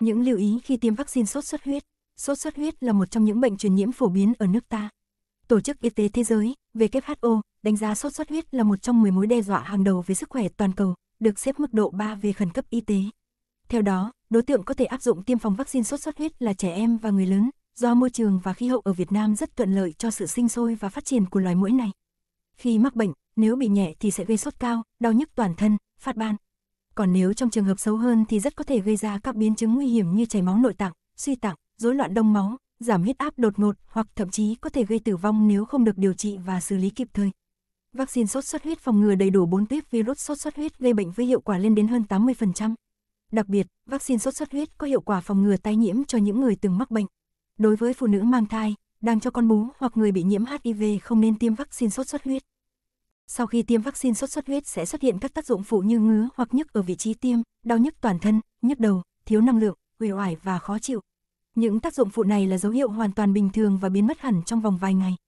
Những lưu ý khi tiêm vaccine sốt xuất huyết. Sốt xuất huyết là một trong những bệnh truyền nhiễm phổ biến ở nước ta. Tổ chức Y tế Thế giới, WHO, đánh giá sốt xuất huyết là một trong 10 mối đe dọa hàng đầu về sức khỏe toàn cầu, được xếp mức độ 3 về khẩn cấp y tế. Theo đó, đối tượng có thể áp dụng tiêm phòng vaccine sốt xuất huyết là trẻ em và người lớn, do môi trường và khí hậu ở Việt Nam rất thuận lợi cho sự sinh sôi và phát triển của loài muỗi này. Khi mắc bệnh, nếu bị nhẹ thì sẽ gây sốt cao, đau nhức toàn thân, phát ban, còn nếu trong trường hợp xấu hơn thì rất có thể gây ra các biến chứng nguy hiểm như chảy máu nội tạng, suy tạng, rối loạn đông máu, giảm huyết áp đột ngột hoặc thậm chí có thể gây tử vong nếu không được điều trị và xử lý kịp thời. Vaccine sốt xuất huyết phòng ngừa đầy đủ 4 tuyếp virus sốt xuất huyết gây bệnh với hiệu quả lên đến hơn 80%. Đặc biệt, vaccine sốt xuất huyết có hiệu quả phòng ngừa tái nhiễm cho những người từng mắc bệnh. Đối với phụ nữ mang thai, đang cho con bú hoặc người bị nhiễm HIV không nên tiêm vaccine sốt xuất huyết. Sau khi tiêm vaccine sốt xuất huyết sẽ xuất hiện các tác dụng phụ như ngứa hoặc nhức ở vị trí tiêm, đau nhức toàn thân, nhức đầu, thiếu năng lượng, uể oải và khó chịu. Những tác dụng phụ này là dấu hiệu hoàn toàn bình thường và biến mất hẳn trong vòng vài ngày.